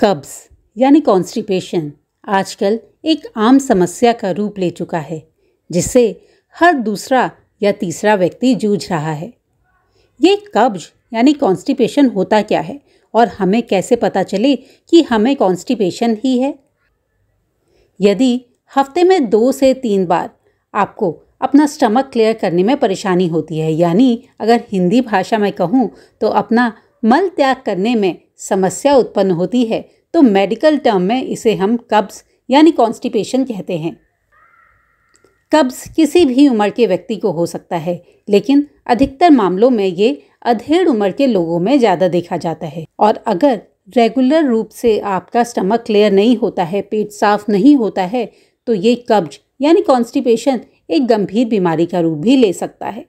कब्ज़ यानी कॉन्स्टिपेशन आजकल एक आम समस्या का रूप ले चुका है जिससे हर दूसरा या तीसरा व्यक्ति जूझ रहा है ये कब्ज यानी कॉन्स्टिपेशन होता क्या है और हमें कैसे पता चले कि हमें कॉन्स्टिपेशन ही है यदि हफ्ते में दो से तीन बार आपको अपना स्टमक क्लियर करने में परेशानी होती है यानी अगर हिंदी भाषा में कहूँ तो अपना मल त्याग करने में समस्या उत्पन्न होती है तो मेडिकल टर्म में इसे हम कब्ज यानी कॉन्स्टिपेशन कहते हैं कब्ज किसी भी उम्र के व्यक्ति को हो सकता है लेकिन अधिकतर मामलों में ये अधेड़ उम्र के लोगों में ज़्यादा देखा जाता है और अगर रेगुलर रूप से आपका स्टमक क्लियर नहीं होता है पेट साफ नहीं होता है तो ये कब्ज यानी कॉन्स्टिपेशन एक गंभीर बीमारी का रूप भी ले सकता है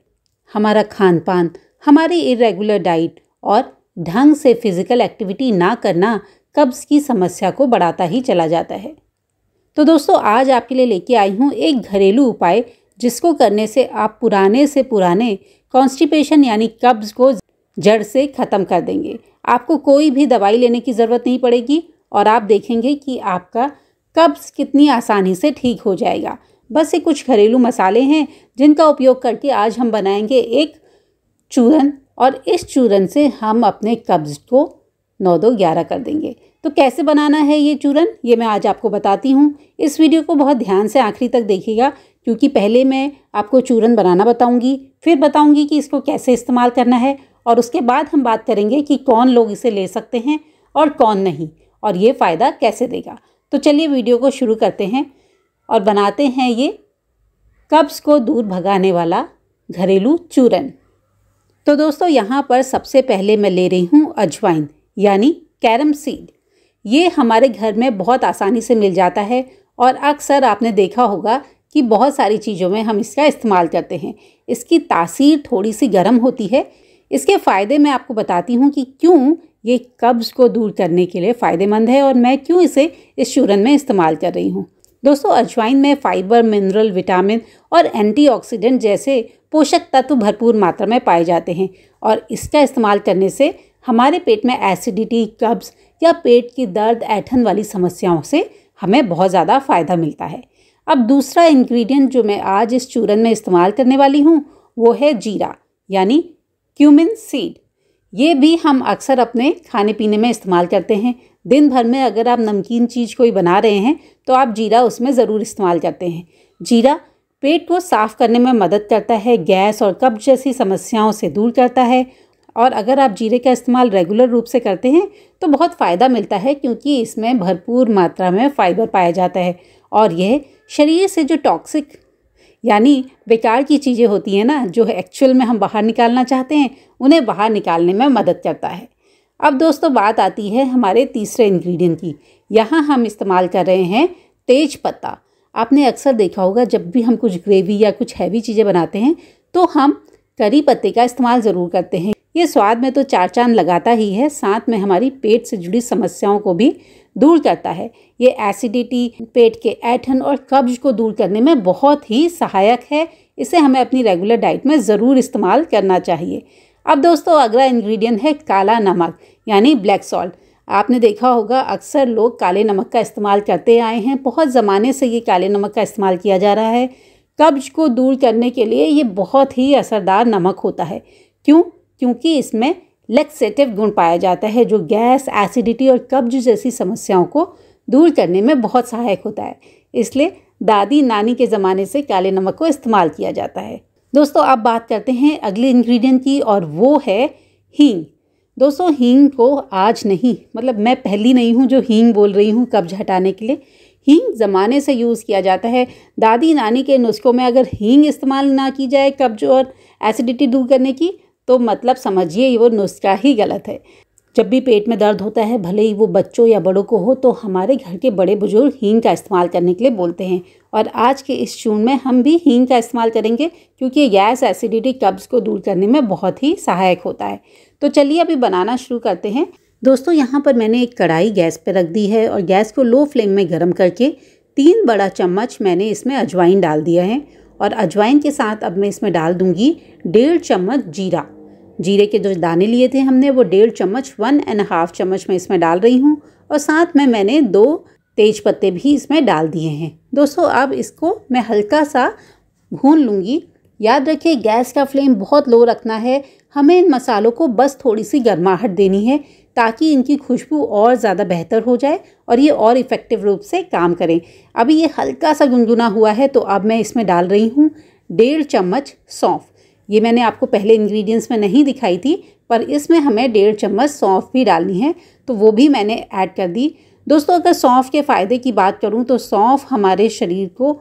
हमारा खान पान हमारी इरेगुलर डाइट और ढंग से फिज़िकल एक्टिविटी ना करना कब्ज़ की समस्या को बढ़ाता ही चला जाता है तो दोस्तों आज आपके लिए लेके आई हूँ एक घरेलू उपाय जिसको करने से आप पुराने से पुराने कॉन्स्टिपेशन यानी कब्ज़ को जड़ से ख़त्म कर देंगे आपको कोई भी दवाई लेने की ज़रूरत नहीं पड़ेगी और आप देखेंगे कि आपका कब्ज़ कितनी आसानी से ठीक हो जाएगा बस ये कुछ घरेलू मसाले हैं जिनका उपयोग करके आज हम बनाएंगे एक चूरन और इस चूरन से हम अपने कब्ज़ को नौ दो ग्यारह कर देंगे तो कैसे बनाना है ये चूरन ये मैं आज आपको बताती हूँ इस वीडियो को बहुत ध्यान से आखिरी तक देखिएगा क्योंकि पहले मैं आपको चूरन बनाना बताऊँगी फिर बताऊँगी कि इसको कैसे इस्तेमाल करना है और उसके बाद हम बात करेंगे कि कौन लोग इसे ले सकते हैं और कौन नहीं और ये फ़ायदा कैसे देगा तो चलिए वीडियो को शुरू करते हैं और बनाते हैं ये कब्ज़ को दूर भगाने वाला घरेलू चूरन तो दोस्तों यहाँ पर सबसे पहले मैं ले रही हूँ अजवाइन यानी कैरम सीड ये हमारे घर में बहुत आसानी से मिल जाता है और अक्सर आपने देखा होगा कि बहुत सारी चीज़ों में हम इसका इस्तेमाल करते हैं इसकी तासीर थोड़ी सी गर्म होती है इसके फ़ायदे मैं आपको बताती हूँ कि क्यों ये कब्ज़ को दूर करने के लिए फ़ायदेमंद है और मैं क्यों इसे इस चूरन में इस्तेमाल कर रही हूँ दोस्तों अजवाइन में फाइबर मिनरल विटामिन और एंटीऑक्सीडेंट जैसे पोषक तत्व भरपूर मात्रा में पाए जाते हैं और इसका इस्तेमाल करने से हमारे पेट में एसिडिटी कब्ज या पेट की दर्द ऐठन वाली समस्याओं से हमें बहुत ज़्यादा फ़ायदा मिलता है अब दूसरा इंग्रेडिएंट जो मैं आज इस चूरन में इस्तेमाल करने वाली हूँ वो है जीरा यानी क्यूमिन सीड ये भी हम अक्सर अपने खाने पीने में इस्तेमाल करते हैं दिन भर में अगर आप नमकीन चीज़ कोई बना रहे हैं तो आप जीरा उसमें ज़रूर इस्तेमाल करते हैं जीरा पेट को साफ़ करने में मदद करता है गैस और कब्ज जैसी समस्याओं से दूर करता है और अगर आप जीरे का इस्तेमाल रेगुलर रूप से करते हैं तो बहुत फ़ायदा मिलता है क्योंकि इसमें भरपूर मात्रा में फ़ाइबर पाया जाता है और यह शरीर से जो टॉक्सिक यानी बेकार की चीज़ें होती हैं ना जो एक्चुअल में हम बाहर निकालना चाहते हैं उन्हें बाहर निकालने में मदद करता है अब दोस्तों बात आती है हमारे तीसरे इंग्रेडिएंट की यहाँ हम इस्तेमाल कर रहे हैं तेज पत्ता आपने अक्सर देखा होगा जब भी हम कुछ ग्रेवी या कुछ हैवी चीज़ें बनाते हैं तो हम करी पत्ते का इस्तेमाल ज़रूर करते हैं ये स्वाद में तो चार चांद लगाता ही है साथ में हमारी पेट से जुड़ी समस्याओं को भी दूर करता है ये एसिडिटी पेट के ऐठन और कब्ज को दूर करने में बहुत ही सहायक है इसे हमें अपनी रेगुलर डाइट में ज़रूर इस्तेमाल करना चाहिए अब दोस्तों अगला इंग्रेडिएंट है काला नमक यानी ब्लैक सॉल्ट आपने देखा होगा अक्सर लोग काले नमक का इस्तेमाल करते आए हैं बहुत ज़माने से ये काले नमक का इस्तेमाल किया जा रहा है कब्ज को दूर करने के लिए ये बहुत ही असरदार नमक होता है क्यों क्योंकि इसमें लेक्सेटिव गुण पाया जाता है जो गैस एसिडिटी और कब्ज जैसी समस्याओं को दूर करने में बहुत सहायक होता है इसलिए दादी नानी के ज़माने से काले नमक को इस्तेमाल किया जाता है दोस्तों आप बात करते हैं अगले इंग्रेडिएंट की और वो है हींग दोस्तों हींग को आज नहीं मतलब मैं पहली नहीं हूँ जो हींग बोल रही हूँ कब्ज हटाने के लिए हींग ज़माने से यूज़ किया जाता है दादी नानी के नुस्खों में अगर हींग इस्तेमाल ना की जाए कब्ज और एसिडिटी दूर करने की तो मतलब समझिए वो नुस्खा ही गलत है जब भी पेट में दर्द होता है भले ही वो बच्चों या बड़ों को हो तो हमारे घर के बड़े बुजुर्ग हींग का इस्तेमाल करने के लिए बोलते हैं और आज के इस चून में हम भी हींग का इस्तेमाल करेंगे क्योंकि ये गैस एसिडिटी कब्ज़ को दूर करने में बहुत ही सहायक होता है तो चलिए अभी बनाना शुरू करते हैं दोस्तों यहाँ पर मैंने एक कढ़ाई गैस पर रख दी है और गैस को लो फ्लेम में गर्म करके तीन बड़ा चम्मच मैंने इसमें अजवाइन डाल दिया है और अजवाइन के साथ अब मैं इसमें डाल दूँगी डेढ़ चम्मच जीरा जीरे के जो दाने लिए थे हमने वो डेढ़ चम्मच वन एंड हाफ चम्मच मैं इसमें डाल रही हूँ और साथ में मैंने दो तेज पत्ते भी इसमें डाल दिए हैं दोस्तों अब इसको मैं हल्का सा भून लूँगी याद रखिए गैस का फ्लेम बहुत लो रखना है हमें इन मसालों को बस थोड़ी सी गर्माहट देनी है ताकि इनकी खुशबू और ज़्यादा बेहतर हो जाए और ये और इफ़ेक्टिव रूप से काम करें अभी ये हल्का सा गुनगुना हुआ है तो अब मैं इसमें डाल रही हूँ डेढ़ चम्मच सौंफ ये मैंने आपको पहले इंग्रेडिएंट्स में नहीं दिखाई थी पर इसमें हमें डेढ़ चम्मच सौंफ भी डालनी है तो वो भी मैंने ऐड कर दी दोस्तों अगर सौंफ के फ़ायदे की बात करूँ तो सौंफ हमारे शरीर को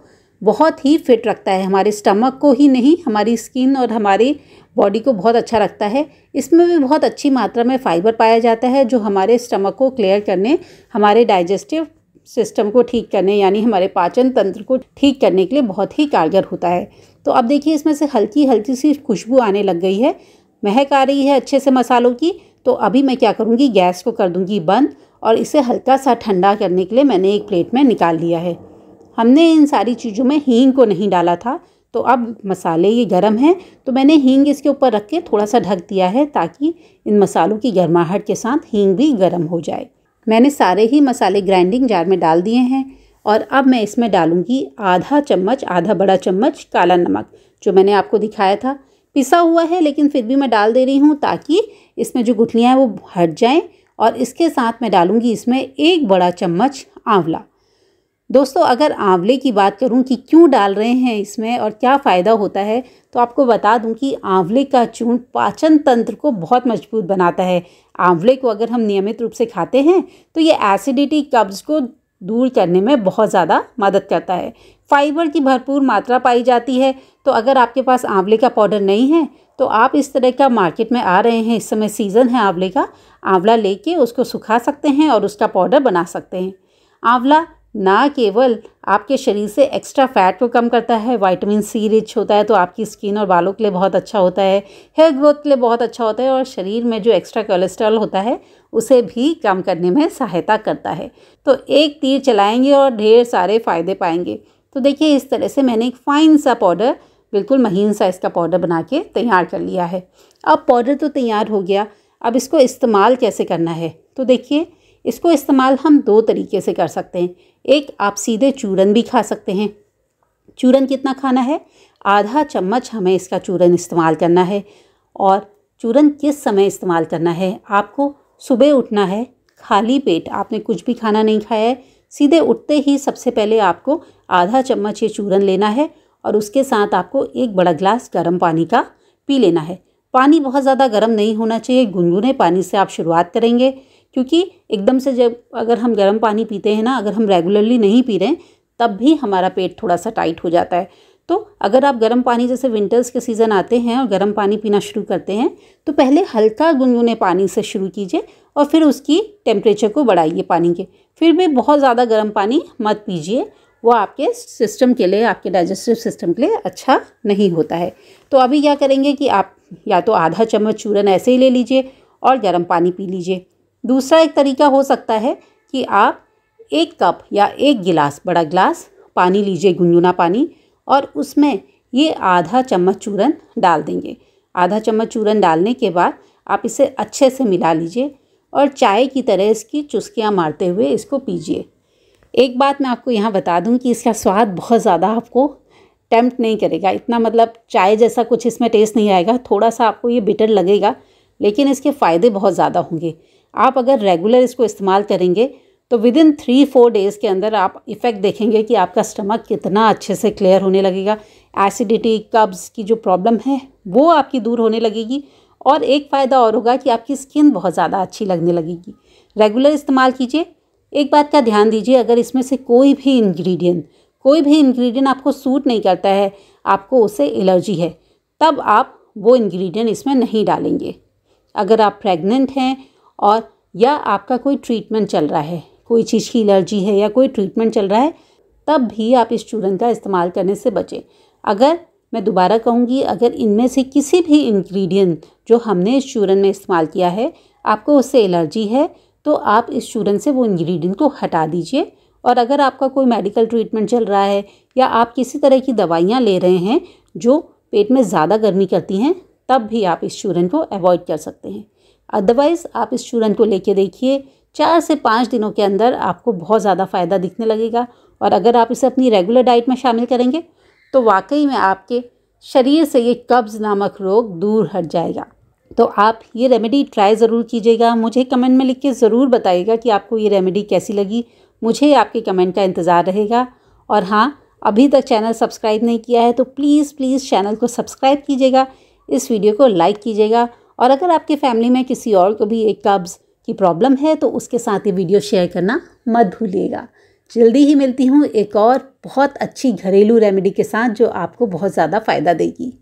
बहुत ही फिट रखता है हमारे स्टमक को ही नहीं हमारी स्किन और हमारी बॉडी को बहुत अच्छा रखता है इसमें भी बहुत अच्छी मात्रा में फाइबर पाया जाता है जो हमारे स्टमक को क्लियर करने हमारे डाइजेस्टिव सिस्टम को ठीक करने यानी हमारे पाचन तंत्र को ठीक करने के लिए बहुत ही कारगर होता है तो अब देखिए इसमें से हल्की हल्की सी खुशबू आने लग गई है महक आ रही है अच्छे से मसालों की तो अभी मैं क्या करूँगी गैस को कर दूँगी बंद और इसे हल्का सा ठंडा करने के लिए मैंने एक प्लेट में निकाल लिया है हमने इन सारी चीज़ों में हींग को नहीं डाला था तो अब मसाले ये गर्म हैं तो मैंने हींग इसके ऊपर रख के थोड़ा सा ढक दिया है ताकि इन मसालों की गर्माहट के साथ हींग भी गर्म हो जाए मैंने सारे ही मसाले ग्राइंडिंग जार में डाल दिए हैं और अब मैं इसमें डालूँगी आधा चम्मच आधा बड़ा चम्मच काला नमक जो मैंने आपको दिखाया था पिसा हुआ है लेकिन फिर भी मैं डाल दे रही हूँ ताकि इसमें जो गुठलियाँ हैं वो हट जाएँ और इसके साथ मैं डालूँगी इसमें एक बड़ा चम्मच आंवला दोस्तों अगर आंवले की बात करूं कि क्यों डाल रहे हैं इसमें और क्या फ़ायदा होता है तो आपको बता दूं कि आंवले का चूर्ण पाचन तंत्र को बहुत मजबूत बनाता है आंवले को अगर हम नियमित रूप से खाते हैं तो ये एसिडिटी कब्ज़ को दूर करने में बहुत ज़्यादा मदद करता है फाइबर की भरपूर मात्रा पाई जाती है तो अगर आपके पास आंवले का पाउडर नहीं है तो आप इस तरह का मार्केट में आ रहे हैं इस समय सीज़न है आंवले का आंवला लेके उसको सुखा सकते हैं और उसका पाउडर बना सकते हैं आंवला ना केवल आपके शरीर से एक्स्ट्रा फैट को कम करता है वाइटामिन सी रिच होता है तो आपकी स्किन और बालों के लिए बहुत अच्छा होता है हेयर ग्रोथ के लिए बहुत अच्छा होता है और शरीर में जो एक्स्ट्रा कोलेस्ट्रॉल होता है उसे भी कम करने में सहायता करता है तो एक तीर चलाएंगे और ढेर सारे फ़ायदे पाएंगे तो देखिए इस तरह से मैंने एक फ़ाइन सा पाउडर बिल्कुल महीन सा इसका पाउडर बना के तैयार कर लिया है अब पाउडर तो तैयार हो गया अब इसको इस्तेमाल कैसे करना है तो देखिए इसको इस्तेमाल हम दो तरीके से कर सकते हैं एक आप सीधे चूरन भी खा सकते हैं चूरन कितना खाना है आधा चम्मच हमें इसका चूरन इस्तेमाल करना है और चूरन किस समय इस्तेमाल करना है आपको सुबह उठना है खाली पेट आपने कुछ भी खाना नहीं खाया है सीधे उठते ही सबसे पहले आपको आधा चम्मच ये चूरन लेना है और उसके साथ आपको एक बड़ा ग्लास गर्म पानी का पी लेना है पानी बहुत ज़्यादा गर्म नहीं होना चाहिए गुनगुने पानी से आप शुरुआत करेंगे क्योंकि एकदम से जब अगर हम गर्म पानी पीते हैं ना अगर हम रेगुलरली नहीं पी रहे हैं तब भी हमारा पेट थोड़ा सा टाइट हो जाता है तो अगर आप गर्म पानी जैसे विंटर्स के सीज़न आते हैं और गर्म पानी पीना शुरू करते हैं तो पहले हल्का गुनगुने पानी से शुरू कीजिए और फिर उसकी टेम्परेचर को बढ़ाइए पानी के फिर भी बहुत ज़्यादा गर्म पानी मत पीजिए वो आपके सिस्टम के लिए आपके डाइजेस्टिव सिस्टम के लिए अच्छा नहीं होता है तो अभी क्या करेंगे कि आप या तो आधा चम्मच चूरन ऐसे ही ले लीजिए और गर्म पानी पी लीजिए दूसरा एक तरीका हो सकता है कि आप एक कप या एक गिलास बड़ा गिलास पानी लीजिए गुनगुना पानी और उसमें ये आधा चम्मच चूरन डाल देंगे आधा चम्मच चूरन डालने के बाद आप इसे अच्छे से मिला लीजिए और चाय की तरह इसकी चुस्कियाँ मारते हुए इसको पीजिए एक बात मैं आपको यहाँ बता दूँ कि इसका स्वाद बहुत ज़्यादा आपको टेम्प्ट नहीं करेगा इतना मतलब चाय जैसा कुछ इसमें टेस्ट नहीं आएगा थोड़ा सा आपको ये बिटर लगेगा लेकिन इसके फ़ायदे बहुत ज़्यादा होंगे आप अगर रेगुलर इसको इस्तेमाल करेंगे तो within three four days के अंदर आप इफ़ेक्ट देखेंगे कि आपका स्टमक कितना अच्छे से क्लियर होने लगेगा एसिडिटी कब्ज़ की जो प्रॉब्लम है वो आपकी दूर होने लगेगी और एक फ़ायदा और होगा कि आपकी स्किन बहुत ज़्यादा अच्छी लगने लगेगी रेगुलर इस्तेमाल कीजिए एक बात का ध्यान दीजिए अगर इसमें से कोई भी इंग्रेडिएंट कोई भी इंग्रेडिएंट आपको सूट नहीं करता है आपको उसे एलर्जी है तब आप वो इंग्रेडिएंट इसमें नहीं डालेंगे अगर आप प्रेग्नेंट हैं और या आपका कोई ट्रीटमेंट चल रहा है कोई चीज़ की एलर्जी है या कोई ट्रीटमेंट चल रहा है तब भी आप इस चूरन का इस्तेमाल करने से बचें अगर मैं दोबारा कहूँगी अगर इनमें से किसी भी इंग्रेडिएंट जो हमने इस चूरन में इस्तेमाल किया है आपको उससे एलर्जी है तो आप इस चूरन से वो इंग्रेडिएंट को हटा दीजिए और अगर आपका कोई मेडिकल ट्रीटमेंट चल रहा है या आप किसी तरह की दवाइयाँ ले रहे हैं जो पेट में ज़्यादा गर्मी करती हैं तब भी आप इस चूरन को अवॉइड कर सकते हैं अदरवाइज़ आप इस चूरन को लेके देखिए चार से पाँच दिनों के अंदर आपको बहुत ज़्यादा फ़ायदा दिखने लगेगा और अगर आप इसे अपनी रेगुलर डाइट में शामिल करेंगे तो वाकई में आपके शरीर से ये कब्ज़ नामक रोग दूर हट जाएगा तो आप ये रेमेडी ट्राई ज़रूर कीजिएगा मुझे कमेंट में लिख के ज़रूर बताइएगा कि आपको ये रेमेडी कैसी लगी मुझे आपके कमेंट का इंतज़ार रहेगा और हाँ अभी तक चैनल सब्सक्राइब नहीं किया है तो प्लीज़ प्लीज़ चैनल को सब्सक्राइब कीजिएगा इस वीडियो को लाइक कीजिएगा और अगर आपके फैमिली में किसी और को भी एक कब्ज़ की प्रॉब्लम है तो उसके साथ ये वीडियो शेयर करना मत भूलिएगा जल्दी ही मिलती हूँ एक और बहुत अच्छी घरेलू रेमेडी के साथ जो आपको बहुत ज़्यादा फ़ायदा देगी